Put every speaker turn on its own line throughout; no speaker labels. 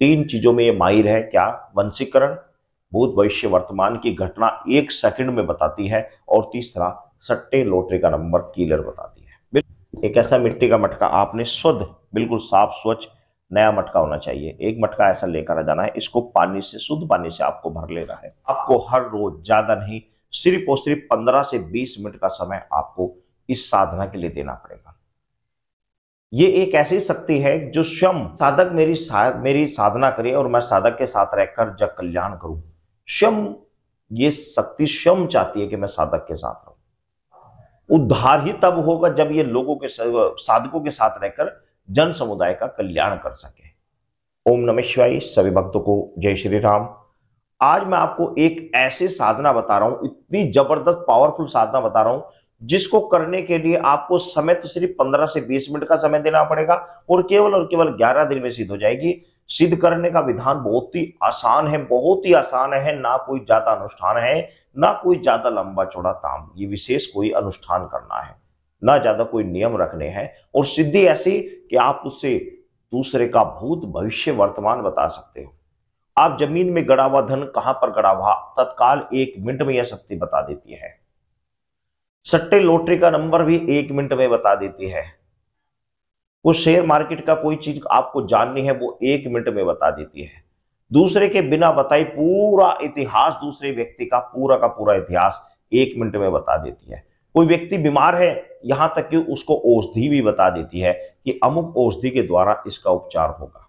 तीन चीजों में ये माहिर है क्या वंशीकरण भूत भविष्य वर्तमान की घटना एक सेकंड में बताती है और तीसरा सट्टे लोटरी का नंबर क्लियर बताती है एक ऐसा मिट्टी का मटका आपने शुद्ध बिल्कुल साफ स्वच्छ नया मटका होना चाहिए एक मटका ऐसा लेकर आ जाना है इसको पानी से शुद्ध पानी से आपको भर लेना है आपको हर रोज ज्यादा नहीं सिर्फ और सिर्फ पंद्रह से बीस मिनट का समय आपको इस साधना के लिए देना पड़ेगा ये एक ऐसी शक्ति है जो स्वयं साधक मेरी साध, मेरी साधना करे और मैं साधक के साथ रहकर जग कल्याण करूं स्वयं ये शक्ति स्वयं चाहती है कि मैं साधक के साथ रहूं उद्धार ही तब होगा जब ये लोगों के साधकों के साथ रहकर जन समुदाय का कल्याण कर सके ओम नमे शिवाई सभी भक्तों को जय श्री राम आज मैं आपको एक ऐसे साधना बता रहा हूं इतनी जबरदस्त पावरफुल साधना बता रहा हूं जिसको करने के लिए आपको समय तो सिर्फ पंद्रह से बीस मिनट का समय देना पड़ेगा और केवल और केवल ग्यारह दिन में सिद्ध हो जाएगी सिद्ध करने का विधान बहुत ही आसान है बहुत ही आसान है ना कोई ज्यादा अनुष्ठान है ना कोई ज्यादा लंबा चौड़ा काम ये विशेष कोई अनुष्ठान करना है ना ज्यादा कोई नियम रखने हैं और सिद्धि ऐसी कि आप उससे दूसरे का भूत भविष्य वर्तमान बता सकते हो आप जमीन में गड़ा हुआ धन कहां पर गड़ा हुआ तत्काल एक मिनट में यह शक्ति बता देती है सट्टे लॉटरी का नंबर भी एक मिनट में बता देती है वो शेयर मार्केट का कोई चीज आपको जाननी है वो एक मिनट में बता देती है दूसरे के बिना बताए पूरा इतिहास दूसरे व्यक्ति का पूरा का पूरा इतिहास एक मिनट में बता देती है कोई व्यक्ति बीमार है यहां तक कि उसको औषधि भी बता देती है कि अमुक औषधि के द्वारा इसका उपचार होगा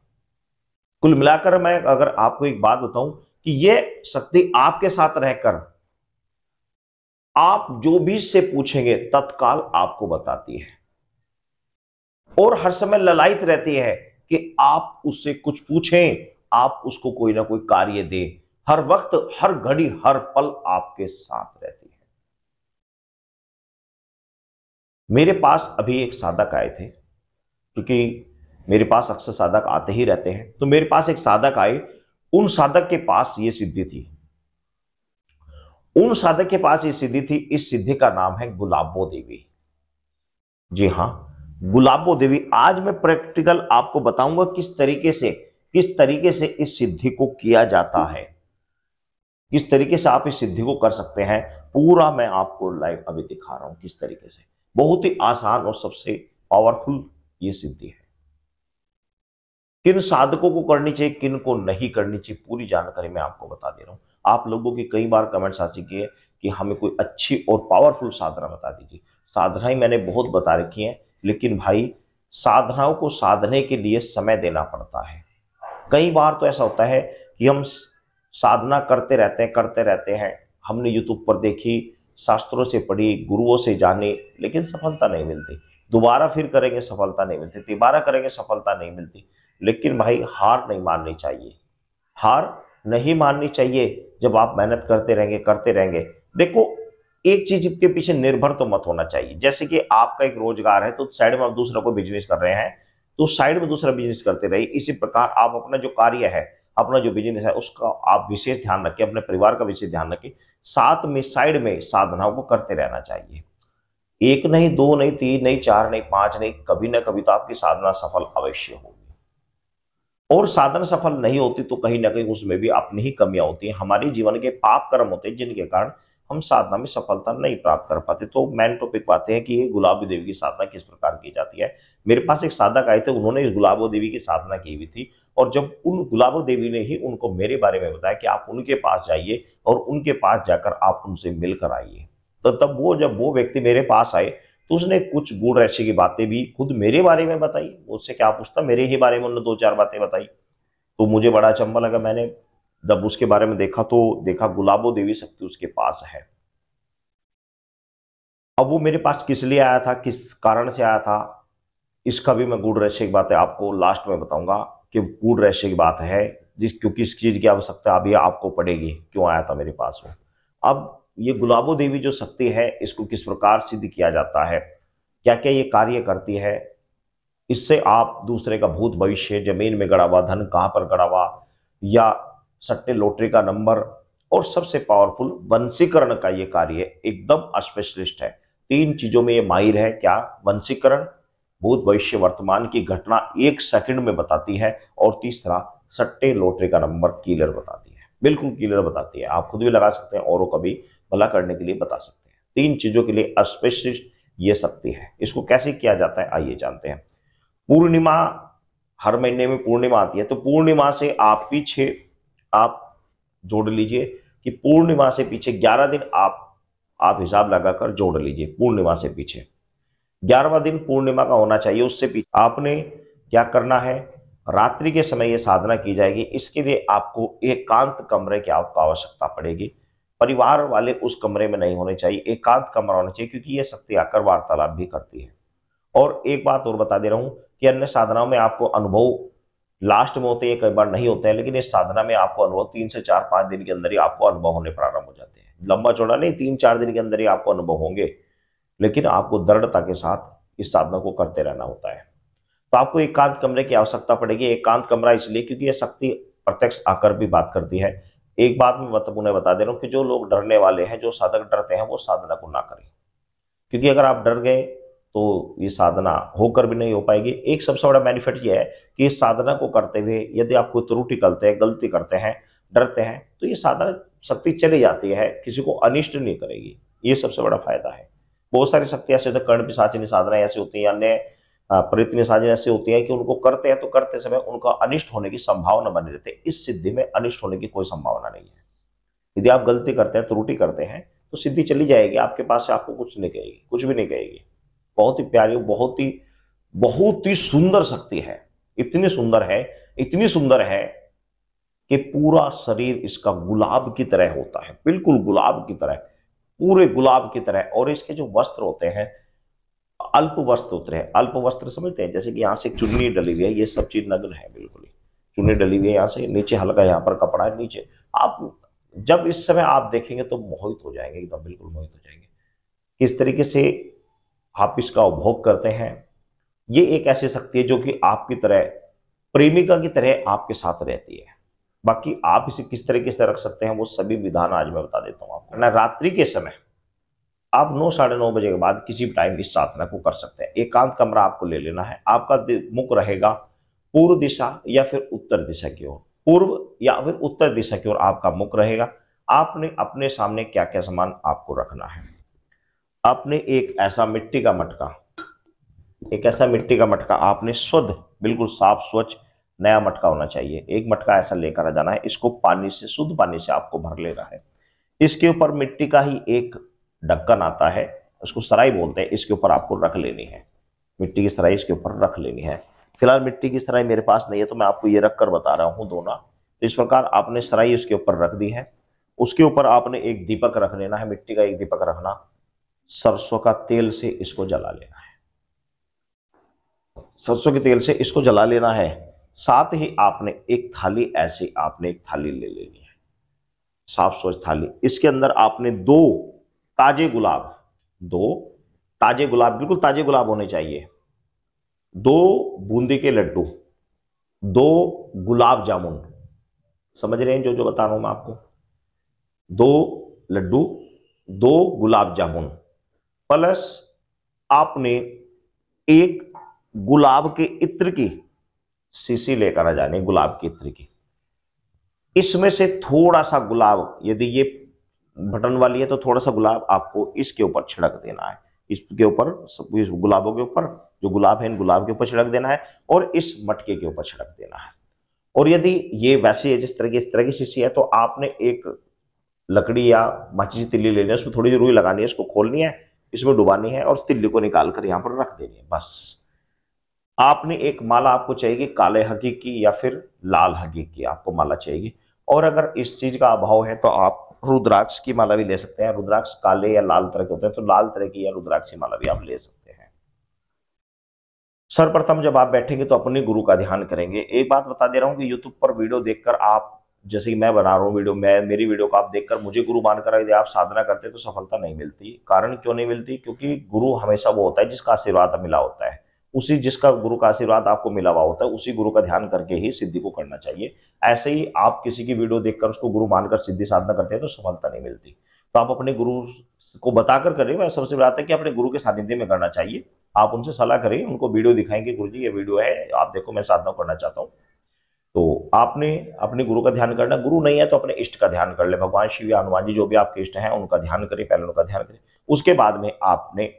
कुल मिलाकर मैं अगर आपको एक बात बताऊं कि ये शक्ति आपके साथ रहकर आप जो भी से पूछेंगे तत्काल आपको बताती है और हर समय ललायत रहती है कि आप उससे कुछ पूछें आप उसको कोई ना कोई कार्य दे हर वक्त हर घड़ी हर पल आपके साथ रहती है मेरे पास अभी एक साधक आए थे क्योंकि मेरे पास अक्सर साधक आते ही रहते हैं तो मेरे पास एक साधक आए उन साधक के पास ये सिद्धि थी उन साधक के पास ये सिद्धि थी इस सिद्धि का नाम है गुलाबो देवी जी हां गुलाबो देवी आज मैं प्रैक्टिकल आपको बताऊंगा किस तरीके से किस तरीके से इस सिद्धि को किया जाता है किस तरीके से आप इस सिद्धि को कर सकते हैं पूरा मैं आपको लाइव अभी दिखा रहा हूं किस तरीके से बहुत ही आसान और सबसे पावरफुल ये सिद्धि है किन साधकों को करनी चाहिए किन को नहीं करनी चाहिए पूरी जानकारी मैं आपको बता दे रहा हूं आप लोगों के कई बार कमेंट्स आ चुकी है कि हमें कोई अच्छी और पावरफुल साधना बता दीजिए साधनाएं मैंने बहुत बता रखी हैं लेकिन भाई साधनाओं को साधने के लिए समय देना पड़ता है कई बार तो ऐसा होता है कि हम साधना करते रहते हैं करते रहते हैं हमने यूट्यूब पर देखी शास्त्रों से पढ़ी गुरुओं से जानी लेकिन सफलता नहीं मिलती दोबारा फिर करेंगे सफलता नहीं मिलती दोबारा करेंगे सफलता नहीं मिलती लेकिन भाई हार नहीं माननी चाहिए हार नहीं माननी चाहिए जब आप मेहनत करते रहेंगे करते रहेंगे देखो एक चीज के पीछे निर्भर तो मत होना चाहिए जैसे कि आपका एक रोजगार है तो साइड में आप दूसरा कोई बिजनेस कर रहे हैं तो साइड में दूसरा बिजनेस करते रहिए इसी प्रकार आप अपना जो कार्य है अपना जो बिजनेस है उसका आप विशेष ध्यान रखें अपने परिवार का विशेष ध्यान रखें साथ में साइड में साधनाओं को करते रहना चाहिए एक नहीं दो नहीं तीन नहीं चार नहीं पांच नहीं कभी ना कभी तो आपकी साधना सफल अवश्य होगी और साधन सफल नहीं होती तो कहीं ना कहीं उसमें भी अपनी ही कमियां होती हैं हमारे जीवन के पाप कर्म होते हैं जिनके कारण हम साधना में सफलता नहीं प्राप्त कर पाते तो मेन टॉपिक पाते हैं कि ये गुलाबी देवी की साधना किस प्रकार की जाती है मेरे पास एक साधक आए थे उन्होंने इस गुलाबो देवी की साधना की हुई थी और जब उन गुलाबो देवी ने ही उनको मेरे बारे में बताया कि आप उनके पास जाइए और उनके पास जाकर आप उनसे मिलकर आइए तो तब वो जब वो व्यक्ति मेरे पास आए तो उसने कुछ गुड़ ऐसी की बातें भी खुद मेरे बारे में बताई उससे क्या पूछता मेरे ही बारे में उन्होंने दो चार बातें बताई तो मुझे बड़ा अचंबा लगा मैंने जब उसके बारे में देखा तो देखा गुलाबो देवी शक्ति उसके पास है अब वो मेरे पास किस लिए आया था किस कारण से आया था इसका भी मैं गुड़ रहस्य की बात है आपको लास्ट में बताऊंगा कि गुड़ रहस्य की बात है जिस क्योंकि इस चीज़ की आवश्यकता अभी आपको पड़ेगी क्यों आया था मेरे पास वो अब ये गुलाबो देवी जो शक्ति है इसको किस प्रकार सिद्ध किया जाता है क्या क्या ये कार्य करती है इससे आप दूसरे का भूत भविष्य जमीन में गड़ा हुआ धन कहाँ पर गड़ा हुआ या सट्टे लोटरी का नंबर और सबसे पावरफुल वंशीकरण का ये कार्य एकदम स्पेशलिस्ट है तीन चीजों में ये माहिर है क्या वंशीकरण भूत भविष्य वर्तमान की घटना एक सेकंड में बताती है और तीसरा सट्टे लोटरी का नंबर क्लियर बताती है बिल्कुल क्लियर बताती है आप खुद भी लगा सकते हैं औरों का भी भला करने के लिए बता सकते हैं तीन चीज़ों के लिए अस्पेशलिस्ट ये शक्ति है इसको कैसे किया जाता है आइए जानते हैं पूर्णिमा हर महीने में पूर्णिमा आती है तो पूर्णिमा से आप पीछे आप जोड़ लीजिए कि पूर्णिमा से पीछे 11 दिन आप आप हिसाब लगाकर जोड़ लीजिए पूर्णिमा से पीछे ग्यारहवा दिन पूर्णिमा का होना चाहिए उससे पीछे आपने क्या करना है रात्रि के समय ये साधना की जाएगी इसके लिए आपको एकांत कमरे की आपको आवश्यकता पड़ेगी परिवार वाले उस कमरे में नहीं होने चाहिए एकांत एक कमरा होना चाहिए क्योंकि ये शक्ति आकर वार्तालाप भी करती है और एक बात और बता दे रहा हूं कि अन्य साधनाओं में आपको अनुभव लास्ट में होते हैं कई बार नहीं होते हैं लेकिन इस साधना में आपको अनुभव तीन से चार पांच दिन के अंदर ही आपको अनुभव होने प्रारंभ हो जाते हैं लंबा चौड़ा नहीं तीन चार दिन के अंदर ही आपको अनुभव होंगे लेकिन आपको दृढ़ता के साथ इस साधना को करते रहना होता है तो आपको एकांत एक कमरे की आवश्यकता पड़ेगी एकांत एक कमरा इसलिए क्योंकि यह शक्ति प्रत्यक्ष आकर भी बात करती है एक बात मैं महत्वपूर्ण बता दे रहा हूँ कि जो लोग डरने वाले हैं जो साधक डरते हैं वो साधना को ना करें क्योंकि अगर आप डर गए तो ये साधना होकर भी नहीं हो पाएगी एक सबसे बड़ा बेनिफिट ये है कि इस साधना को करते हुए यदि आप कोई त्रुटि करते हैं गलती करते हैं डरते हैं तो ये साधना शक्ति चली जाती है किसी को अनिष्ट नहीं करेगी ये सबसे बड़ा फायदा है बहुत सारी शक्तियाँ सिद्ध तो कर्ण पिशाचिनी साधनाएं ऐसी होती हैं अन्य हाँ, प्रयत्न साजिश ऐसी होती है कि उनको करते हैं तो करते समय उनका अनिष्ट होने की संभावना बनी रहती है इस सिद्धि में अनिष्ट होने की कोई संभावना नहीं है यदि आप गलती करते हैं त्रुटि करते हैं तो सिद्धि चली जाएगी आपके पास से आपको कुछ नहीं कहेगी कुछ भी नहीं कहेगी बहुत ही प्यारी बहुत ही बहुत ही सुंदर शक्ति है इतनी सुंदर है इतनी सुंदर है कि पूरा शरीर इसका गुलाब की तरह होता है बिल्कुल गुलाब की तरह पूरे गुलाब की तरह और इसके जो वस्त्र होते हैं अल्प वस्त्र उतरे अल्प वस्त्र समझते हैं जैसे कि यहाँ से चुन्नी डली हुई है ये सब चीज नग्न है बिल्कुल ही चुन्नी डली हुई है यहाँ से नीचे हल्का यहाँ पर कपड़ा है नीचे आप जब इस समय आप देखेंगे तो मोहित हो जाएंगे एकदम बिल्कुल मोहित हो जाएंगे किस तरीके से आप इसका उपभोग करते हैं ये एक ऐसी शक्ति है जो कि आपकी तरह प्रेमिका की तरह आपके साथ रहती है बाकी आप इसे किस तरीके से रख सकते हैं वो सभी विधान आज मैं बता देता हूँ आपको ना रात्रि के समय आप नौ साढ़े नौ बजे के बाद किसी भी टाइम इस साधना को कर सकते हैं एकांत एक कमरा आपको ले लेना है आपका मुख रहेगा पूर्व दिशा या फिर उत्तर दिशा की ओर पूर्व या फिर उत्तर दिशा की ओर आपका मुख रहेगा आपने अपने सामने क्या क्या सामान आपको रखना है आपने एक ऐसा मिट्टी का मटका एक ऐसा मिट्टी का मटका आपने शुद्ध बिल्कुल साफ स्वच्छ नया मटका होना चाहिए एक मटका ऐसा लेकर आ जाना है इसको पानी से शुद्ध पानी से आपको भर लेना है इसके ऊपर मिट्टी का ही एक ढक्कन आता है उसको सराई बोलते हैं इसके ऊपर आपको रख लेनी है मिट्टी की सराई इसके ऊपर रख लेनी है फिलहाल मिट्टी की सराई मेरे पास नहीं है तो मैं आपको ये रख कर बता रहा हूँ दोनों तो इस प्रकार आपने सराई उसके ऊपर रख दी है उसके ऊपर आपने एक दीपक रख लेना है मिट्टी का एक दीपक रखना सरसों का तेल से इसको जला लेना है सरसों के तेल से इसको जला लेना है साथ ही आपने एक थाली ऐसी आपने एक थाली ले लेनी है साफ स्वच्छ थाली इसके अंदर आपने दो ताजे गुलाब दो ताजे गुलाब बिल्कुल ताजे गुलाब होने चाहिए दो बूंदी के लड्डू दो गुलाब जामुन समझ रहे हैं जो जो बता रहा हूं मैं आपको दो लड्डू दो गुलाब जामुन प्लस आपने एक गुलाब के इत्र की सीसी लेकर आ जानी गुलाब के इत्र की इसमें से थोड़ा सा गुलाब यदि ये बटन वाली है तो थोड़ा सा गुलाब आपको इसके ऊपर छिड़क देना है इसके ऊपर इस गुलाबों के ऊपर जो गुलाब है इन गुलाब के ऊपर छिड़क देना है और इस मटके के ऊपर छिड़क देना है और यदि ये वैसे है जिस तरह की इस तरह की शीशी है तो आपने एक लकड़ी या माची तिल्ली लेनी है उसमें थोड़ी सी रुई लगानी है इसको खोलनी है इसमें डुबानी है और तिल्ली को निकाल कर यहाँ पर रख देनी है बस आपने एक माला आपको चाहिए काले हकी की या फिर लाल हकी की आपको माला चाहिए और अगर इस चीज का अभाव है तो आप रुद्राक्ष की माला भी ले सकते हैं रुद्राक्ष काले या लाल तरह के होते हैं तो लाल तरह की या रुद्राक्ष की माला भी आप ले सकते हैं सर्वप्रथम जब आप बैठेंगे तो अपने गुरु का ध्यान करेंगे एक बात बता दे रहा हूं कि यूट्यूब पर वीडियो देखकर आप जैसे कि मैं बना रहा हूँ वीडियो मैं मेरी वीडियो को आप देखकर मुझे गुरु मानकर यदि आप साधना करते तो सफलता नहीं मिलती कारण क्यों नहीं मिलती क्योंकि गुरु हमेशा वो होता है जिसका आशीर्वाद मिला होता है उसी जिसका गुरु का आशीर्वाद आपको मिला हुआ होता है उसी गुरु का ध्यान करके ही सिद्धि को करना चाहिए ऐसे ही आप किसी की वीडियो देखकर उसको गुरु मानकर सिद्धि साधना करते हैं तो सफलता नहीं मिलती तो आप अपने गुरु को बताकर करें मैं सबसे बड़ा है कि अपने गुरु के सानिध्य में करना चाहिए आप उनसे सलाह करें उनको वीडियो दिखाएंगे गुरु जी ये वीडियो है आप देखो मैं साधना करना चाहता हूँ तो आपने अपने गुरु का ध्यान करना गुरु नहीं है तो अपने इष्ट का ध्यान कर ले भगवान शिव या हनुमान जी जो भी आपके इष्ट हैं उनका ध्यान करें पहले उनका ध्यान करें उसके बाद में आपने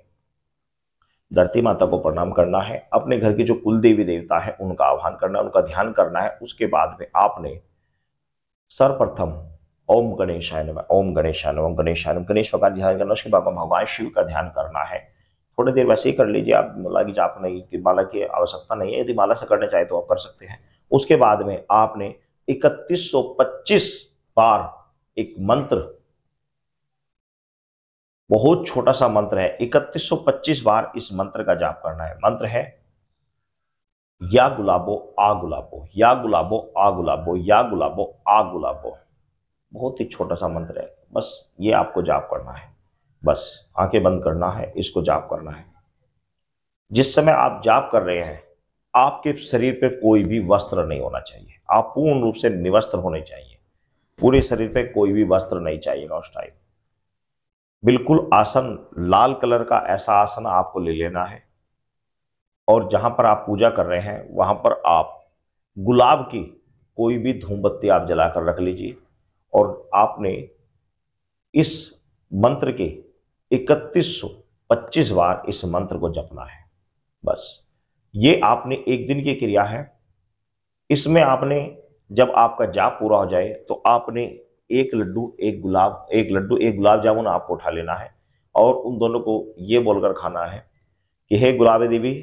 धरती माता को प्रणाम करना है अपने घर के जो कुल देवी देवता है उनका आह्वान करना है उनका ध्यान करना है उसके बाद में आपने सर्वप्रथम ओम गणेश ओम गणेश ओम गणेश गणेश भगवान ध्यान करना उसके बाद भगवान शिव का ध्यान करना है थोड़ी देर वैसे ही कर लीजिए आप माला की जाप नहीं कि माला की आवश्यकता नहीं है यदि माला से करना चाहे तो आप कर सकते हैं उसके बाद में आपने इकतीस बार एक मंत्र बहुत छोटा सा मंत्र है 3125 बार इस मंत्र का जाप करना है मंत्र है या गुलाबो आ गुलाबो या गुलाबो आ गुलाबो या गुलाबो आ गुलाबो बहुत ही छोटा सा मंत्र है बस ये आपको जाप करना है बस आंखें बंद करना है इसको जाप करना है जिस समय आप जाप कर रहे हैं आपके शरीर पे कोई भी वस्त्र नहीं होना चाहिए आप पूर्ण रूप से निवस्त्र होने चाहिए पूरे शरीर पे कोई भी वस्त्र नहीं चाहिए नौ टाइम बिल्कुल आसन लाल कलर का ऐसा आसन आपको ले लेना है और जहां पर आप पूजा कर रहे हैं वहां पर आप गुलाब की कोई भी धूमबत्ती आप जलाकर रख लीजिए और आपने इस मंत्र के 3125 बार इस मंत्र को जपना है बस ये आपने एक दिन की क्रिया है इसमें आपने जब आपका जाप पूरा हो जाए तो आपने एक लड्डू एक गुलाब एक लड्डू एक गुलाब जामुन आपको उठा लेना है और उन दोनों को ये बोलकर खाना है कि हे गुलाबी देवी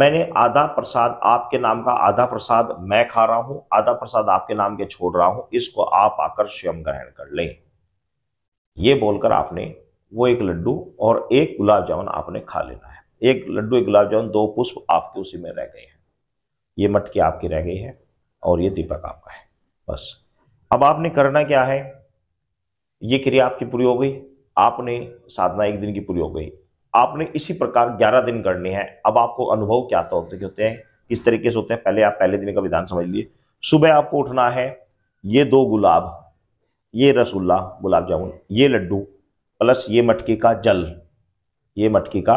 मैंने आधा प्रसाद आपके नाम का आधा प्रसाद मैं खा रहा हूं आधा प्रसाद आपके नाम के छोड़ रहा हूं इसको आप आकर स्वयं ग्रहण कर लें ये बोलकर आपने वो एक लड्डू और एक गुलाब जामुन आपने खा लेना है एक लड्डू एक गुलाब जामुन दो पुष्प आपके उसी में रह गए हैं ये मटकी आपकी रह गई है और ये दीपक आपका है बस अब आपने करना क्या है ये क्रिया आपकी पूरी हो गई आपने साधना एक दिन की पूरी हो गई आपने इसी प्रकार ग्यारह दिन करनी है अब आपको अनुभव क्या होते तो होते हैं किस तरीके से होते हैं पहले आप पहले दिन का विधान समझ लिए सुबह आपको उठना है ये दो गुलाब ये रसगुल्ला गुलाब जामुन ये लड्डू प्लस ये मटके का जल ये मटके का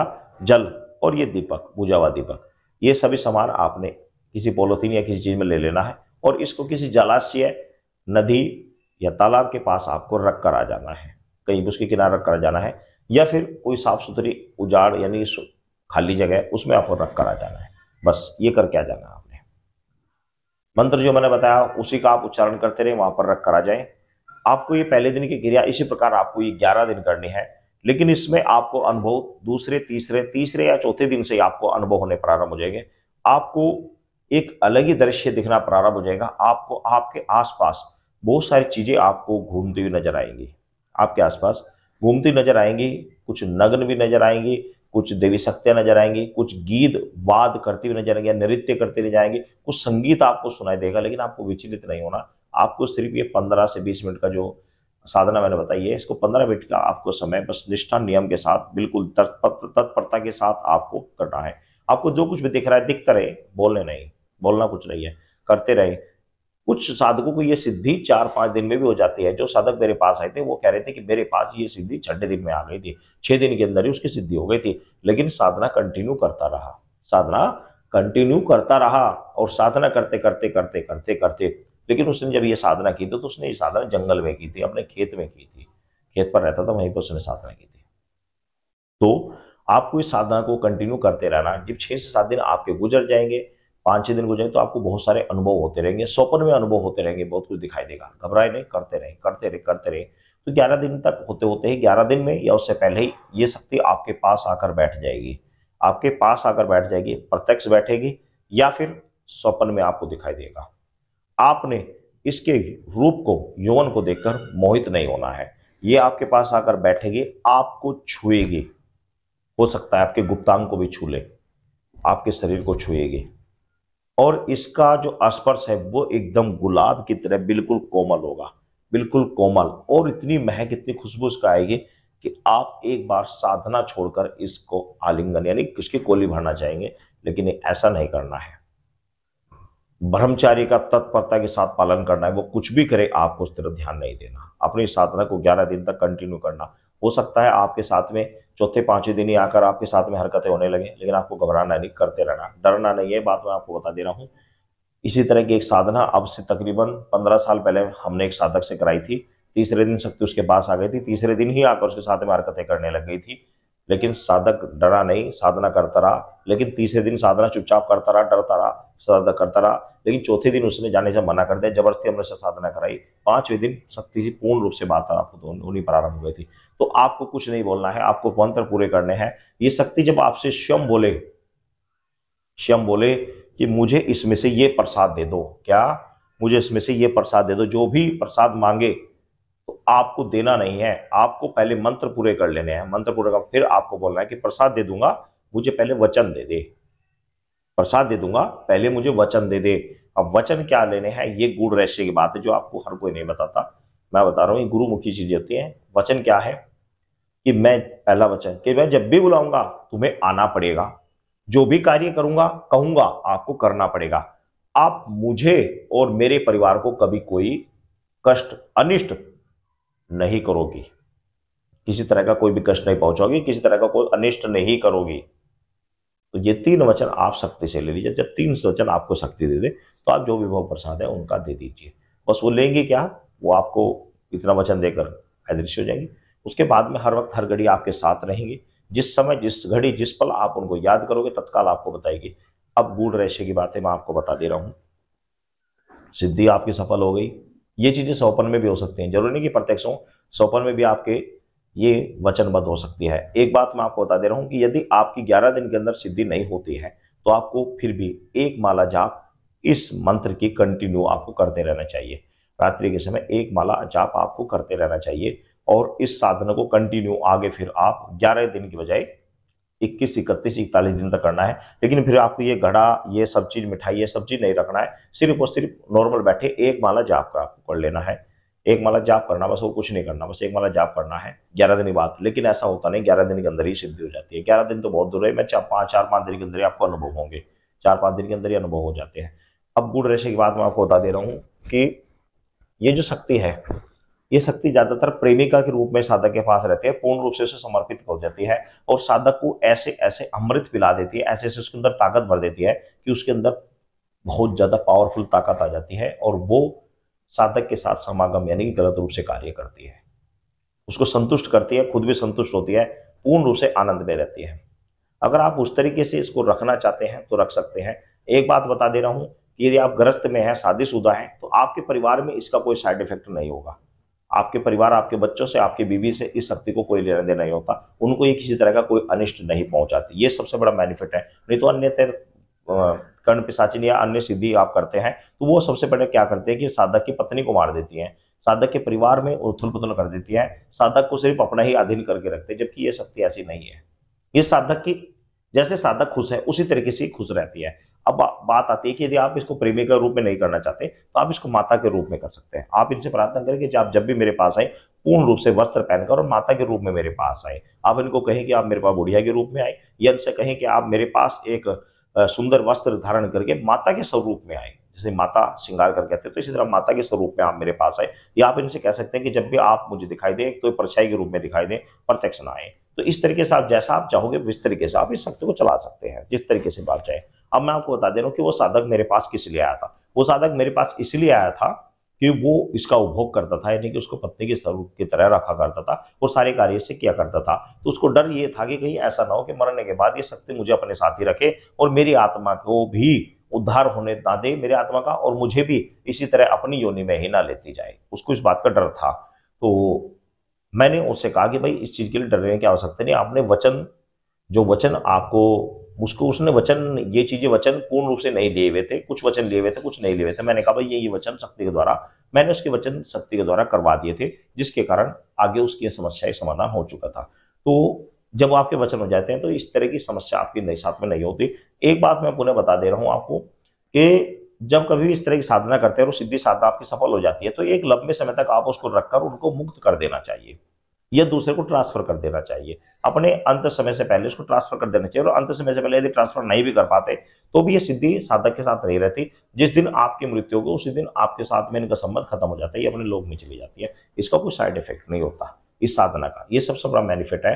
जल और ये दीपक पूजा हुआ दीपक ये सभी सामान आपने किसी पॉलोथीन या किसी चीज़ में ले लेना है और इसको किसी जलाशय नदी या तालाब के पास आपको रख कर आ जाना है कहीं भी उसके किनारे रख कर आ जाना है या फिर कोई साफ सुथरी उजाड़ यानी खाली जगह उसमें आपको रख कर आ जाना है बस ये करके आ जाना आपने मंत्र जो मैंने बताया उसी का आप उच्चारण करते रहें वहां पर रख कर आ जाए आपको ये पहले दिन की क्रिया इसी प्रकार आपको ये ग्यारह दिन करनी है लेकिन इसमें आपको अनुभव दूसरे तीसरे तीसरे या चौथे दिन से आपको अनुभव होने प्रारंभ हो जाएंगे आपको एक अलग ही दृश्य दिखना प्रारंभ हो जाएगा आपको आपके आसपास बहुत सारी चीज़ें आपको घूमती हुई नजर आएंगी आपके आसपास घूमती नजर आएंगी कुछ नग्न भी नजर आएंगी कुछ देवी शक्तियाँ नजर आएंगी कुछ गीत वाद करती हुई नजर आएंगे नृत्य करते नजर आएंगे कुछ संगीत आपको सुनाई देगा लेकिन आपको विचलित नहीं होना आपको सिर्फ ये पंद्रह से बीस मिनट का जो साधना मैंने बताई है इसको पंद्रह मिनट का आपको समय बस निष्ठा नियम के साथ बिल्कुल तत्परता के साथ आपको करना है आपको जो कुछ भी दिख रहा है दिखता रहे बोलने नहीं बोलना कुछ नहीं है करते रहे कुछ साधकों को ये सिद्धि चार पांच दिन में भी हो जाती है जो साधक मेरे पास आए थे वो कह रहे थे कि मेरे पास ये सिद्धि छठे दिन में आ गई थी छह दिन के अंदर ही उसकी सिद्धि हो गई थी लेकिन साधना कंटिन्यू करता रहा साधना कंटिन्यू करता रहा और साधना करते करते करते करते करते लेकिन उसने जब ये साधना की थी तो, तो उसने ये साधना जंगल में की थी अपने खेत में की थी खेत पर रहता था वहीं पर उसने साधना की थी तो आपको इस साधना को कंटिन्यू करते रहना जब छह से सात दिन आपके गुजर जाएंगे पांच छह दिन गुजरे तो आपको बहुत सारे अनुभव होते रहेंगे सौपन में अनुभव होते रहेंगे बहुत कुछ दिखाई देगा घबराए नहीं करते रहे करते रहे करते रहे तो ग्यारह दिन तक होते होते ही ग्यारह दिन में या उससे पहले ही ये शक्ति आपके पास आकर बैठ जाएगी आपके पास आकर बैठ जाएगी प्रत्यक्ष बैठेगी या फिर स्वप्न में आपको दिखाई देगा आपने इसके रूप को यौवन को देखकर मोहित नहीं होना है ये आपके पास आकर बैठेगी आपको छुएगी हो सकता है आपके गुप्तांग को भी छू ले आपके शरीर को छुएगी और इसका जो स्पर्श है वो एकदम गुलाब की तरह बिल्कुल कोमल होगा बिल्कुल कोमल और इतनी महक इतनी खुशबू उसका आएगी कि आप एक बार साधना छोड़कर इसको आलिंगन यानी किसकी कोली भरना चाहेंगे लेकिन ऐसा नहीं करना है ब्रह्मचारी का तत्परता के साथ पालन करना है वो कुछ भी करे आपको उस तरह ध्यान नहीं देना अपनी साधना को ग्यारह दिन तक कंटिन्यू करना हो सकता है आपके साथ में चौथे पांचवें दिन ही आकर आपके साथ में हरकतें होने लगे लेकिन आपको घबराना नहीं करते रहना डरना नहीं है बात मैं आपको बता दे रहा हूँ इसी तरह की एक साधना अब से तकरीबन पंद्रह साल पहले हमने एक साधक से कराई थी तीसरे दिन शक्ति उसके पास आ गई थी तीसरे दिन ही आकर उसके साथ में हरकतें करने लग गई थी लेकिन साधक डरा नहीं साधना करता रहा लेकिन तीसरे दिन साधना चुपचाप करता रहा डरता रहा साधक करता रहा लेकिन चौथे दिन उसने जाने से मना कर दिया जबरदस्ती हमने साधना कराई पांचवें दिन शक्ति पूर्ण रूप से बात आपको तो प्रारंभ हो गई थी तो आपको कुछ नहीं बोलना है आपको मंत्र पूरे करने हैं ये शक्ति जब आपसे स्वयं बोले स्वयं बोले कि मुझे इसमें से ये प्रसाद दे दो क्या मुझे इसमें से ये प्रसाद दे दो जो भी प्रसाद मांगे तो आपको देना नहीं है आपको पहले मंत्र पूरे कर लेने हैं मंत्र पूरे कर फिर आपको बोलना है कि प्रसाद दे दूंगा मुझे पहले वचन दे दे प्रसाद दे दूंगा पहले मुझे वचन दे दे अब वचन क्या लेने हैं ये गुड़ रहस्य की बात है जो आपको हर कोई नहीं बताता मैं बता रहा हूँ ये गुरुमुखी चीज होती है वचन क्या है कि मैं पहला वचन कि मैं जब भी बुलाऊंगा तुम्हें आना पड़ेगा जो भी कार्य करूंगा कहूंगा आपको करना पड़ेगा आप मुझे और मेरे परिवार को कभी कोई कष्ट अनिष्ट नहीं करोगी किसी तरह का कोई भी कष्ट नहीं पहुंचाओगी किसी तरह का कोई अनिष्ट नहीं करोगी तो ये तीन वचन आप शक्ति से ले लीजिए जब तीन वचन आपको शक्ति दे दे तो आप जो भी भव प्रसाद है उनका दे दीजिए बस वो लेंगे क्या वो आपको इतना वचन देकर अदृश्य हो जाएंगे उसके बाद में हर वक्त हर घड़ी आपके साथ रहेंगी जिस समय जिस घड़ी जिस पल आप उनको याद करोगे तत्काल आपको बताएगी अब गूढ़ रहस्य की बातें मैं आपको बता दे रहा हूँ सिद्धि आपकी सफल हो गई ये चीज़ें सौपन में भी हो सकती हैं जरूरी नहीं कि प्रत्यक्ष हो सौपन में भी आपके ये वचनबद्ध हो सकती है एक बात मैं आपको बता दे रहा हूँ कि यदि आपकी ग्यारह दिन के अंदर सिद्धि नहीं होती है तो आपको फिर भी एक माला जाप इस मंत्र की कंटिन्यू आपको करते रहना चाहिए रात्रि के समय एक माला जाप आपको करते रहना चाहिए और इस साधना को कंटिन्यू आगे फिर आप 11 दिन की बजाय 21, 31, इकतालीस दिन तक करना है लेकिन फिर आपको ये घड़ा ये सब चीज़ मिठाई ये सब चीज़ नहीं रखना है सिर्फ और सिर्फ नॉर्मल बैठे एक माला जाप का आपको कर लेना है एक माला जाप करना बस वो कुछ नहीं करना बस एक माला जाप करना है ग्यारह दिन की बात लेकिन ऐसा होता नहीं ग्यारह दिन के अंदर ही सिद्धि हो जाती है ग्यारह दिन तो बहुत दूर है मैं चार पाँच चार पाँच दिन के अंदर ही आपको अनुभव होंगे चार पाँच दिन के अंदर ही अनुभव हो जाते हैं अब गुड़ रेशे की बात मैं आपको बता दे रहा हूँ कि ये जो शक्ति है ये शक्ति ज्यादातर प्रेमिका के रूप में साधक के पास रहती है पूर्ण रूप से उसे समर्पित हो जाती है और साधक को ऐसे ऐसे अमृत पिला देती है ऐसे ऐसे उसके अंदर ताकत भर देती है कि उसके अंदर बहुत ज्यादा पावरफुल ताकत आ जाती है और वो साधक के साथ समागम यानी कि गलत रूप से कार्य करती है उसको संतुष्ट करती है खुद भी संतुष्ट होती है पूर्ण रूप से आनंद में रहती है अगर आप उस तरीके से इसको रखना चाहते हैं तो रख सकते हैं एक बात बता दे रहा हूं कि यदि आप ग्रस्त में हैं शादीशुदा हैं तो आपके परिवार में इसका कोई साइड इफेक्ट नहीं होगा आपके परिवार आपके बच्चों से आपके बीवी से इस शक्ति को कोई लेना देना नहीं होता उनको ये किसी तरह का कोई अनिष्ट नहीं पहुंचाती ये सबसे बड़ा बेनिफिट है नहीं तो अन्य कर्ण पिशाचिन या अन्य सिद्धि आप करते हैं तो वो सबसे पहले क्या करते हैं कि साधक की पत्नी को मार देती है साधक के परिवार में उथल पुथल कर देती है साधक को सिर्फ अपना ही अधीन करके रखते हैं जबकि ये शक्ति ऐसी नहीं है ये साधक की जैसे साधक खुश है उसी तरीके से खुश रहती है अब बात आती है कि यदि आप इसको प्रेमी के रूप में नहीं करना चाहते तो आप इसको माता के रूप में कर सकते हैं आप इनसे प्रार्थना करें कि आप जब भी मेरे पास आए पूर्ण रूप से वस्त्र पहनकर और माता के रूप में मेरे पास आए आप इनको कहें कि आप मेरे पास बुढ़िया के रूप में आए या इनसे कहें कि आप मेरे पास एक सुंदर वस्त्र धारण करके माता के स्वरूप में आए जैसे माता श्रृंगार कर कहते हैं तो इसी तरह माता के स्वरूप में आप मेरे पास आए या आप इनसे कह सकते हैं कि जब भी आप मुझे दिखाई दें तो परछाई के रूप में दिखाई दें प्रत्यक्ष ना आए तो इस तरीके से आप जैसा आप चाहोगे इस तरीके से आप इस शक्ति को चला सकते हैं जिस तरीके से आप चाहें अब मैं आपको बता दे रहा हूँ कि वो साधक मेरे पास किस लिए आया था वो साधक मेरे पास इसलिए आया था कि वो इसका उपभोग करता था यानी कि उसको पत्नी के स्वरूप की तरह रखा करता था और सारे कार्य से किया करता था तो उसको डर ये था कि कहीं ऐसा ना हो कि मरने के बाद ये शक्ति मुझे अपने साथ ही रखे और मेरी आत्मा को भी उद्धार होने ना दे मेरे आत्मा का और मुझे भी इसी तरह अपनी योनि में ही ना लेती जाए उसको इस बात का डर था तो मैंने उससे कहा कि भाई इस चीज़ के लिए डरने की आवश्यकता नहीं आपने वचन जो वचन आपको उसको उसने वचन ये चीजें वचन पूर्ण रूप से नहीं लिए हुए थे कुछ वचन लिए हुए थे कुछ नहीं लिए हुए थे मैंने कहा भाई ये ये वचन शक्ति के द्वारा मैंने उसके वचन शक्ति के द्वारा करवा दिए थे जिसके कारण आगे उसकी समस्या समाधान हो चुका था तो जब आपके वचन हो जाते हैं तो इस तरह की समस्या आपकी नई साथ में नहीं होती एक बात मैं पुनः बता दे रहा हूँ आपको कि जब कभी इस तरह की साधना करते हैं और सिद्धि साधना आपकी सफल हो जाती है तो एक लंबे समय तक आप उसको रखकर उनको मुक्त कर देना चाहिए यह दूसरे को ट्रांसफर कर देना चाहिए अपने अंत समय से पहले इसको ट्रांसफर कर देना चाहिए और अंत समय से पहले यदि ट्रांसफर नहीं भी कर पाते तो भी ये सिद्धि साधक के साथ नहीं रहती जिस दिन आपकी मृत्यु होगी उसी दिन आपके साथ में इनका संबंध खत्म हो जाता है ये अपने लोग में चली जाती है इसका कोई साइड इफेक्ट नहीं होता इस साधना का ये सबसे बड़ा बेनिफिट है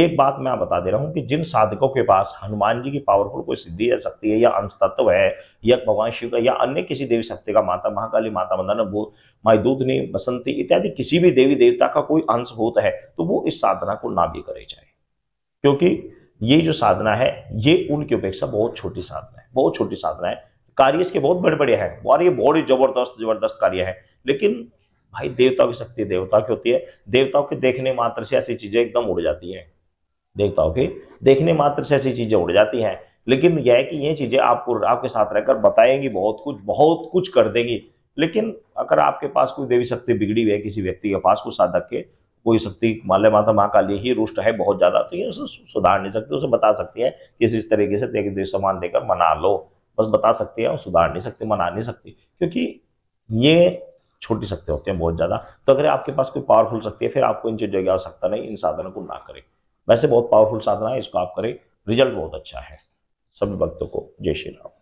एक बात मैं बता दे रहा हूं कि जिन साधकों के पास हनुमान जी की पावरफुल कोई सिद्धि या शक्ति है या अंश तत्व है या भगवान शिव का या अन्य किसी देवी शक्ति का माता महाकाली माता मंदन भूत माई दूधनी बसंती इत्यादि किसी भी देवी देवता का कोई अंश भूत है तो वो इस साधना को ना भी करे जाए क्योंकि ये जो साधना है ये उनकी अपेक्षा बहुत छोटी साधना है बहुत छोटी साधना है कार्य इसके बहुत बड़े बड़े हैं और ये बहुत ही जबरदस्त जबरदस्त कार्य है लेकिन भाई देवताओं की शक्ति देवता की होती है देवताओं के देखने मात्र से ऐसी चीजें एकदम उड़ जाती हैं देखता हूँ कि देखने मात्र से ऐसी चीज़ें उड़ जाती हैं लेकिन यह है कि ये चीज़ें आपको आपके साथ रहकर बताएंगी बहुत कुछ बहुत कुछ कर देंगी लेकिन अगर आपके पास कोई देवी शक्ति बिगड़ी हुई है किसी व्यक्ति के पास कुछ साधक के कोई शक्ति मान लें माता महाकाली ही रुष्ट है बहुत ज़्यादा तो ये उसे सुधार नहीं सकते उसे बता सकती है कि इस तरीके से देख देव सामान देकर मना लो बस बता सकती है और सुधार नहीं सकती मना नहीं सकती क्योंकि ये छोटी शक्ति होती है बहुत ज़्यादा तो अगर आपके पास कोई पावरफुल शक्ति है फिर आपको इन चीज़ों की आवश्यकता नहीं इन साधनों को ना करें वैसे बहुत पावरफुल साधना है इसको आप करें रिजल्ट बहुत अच्छा है सभी भक्तों को जय श्री राम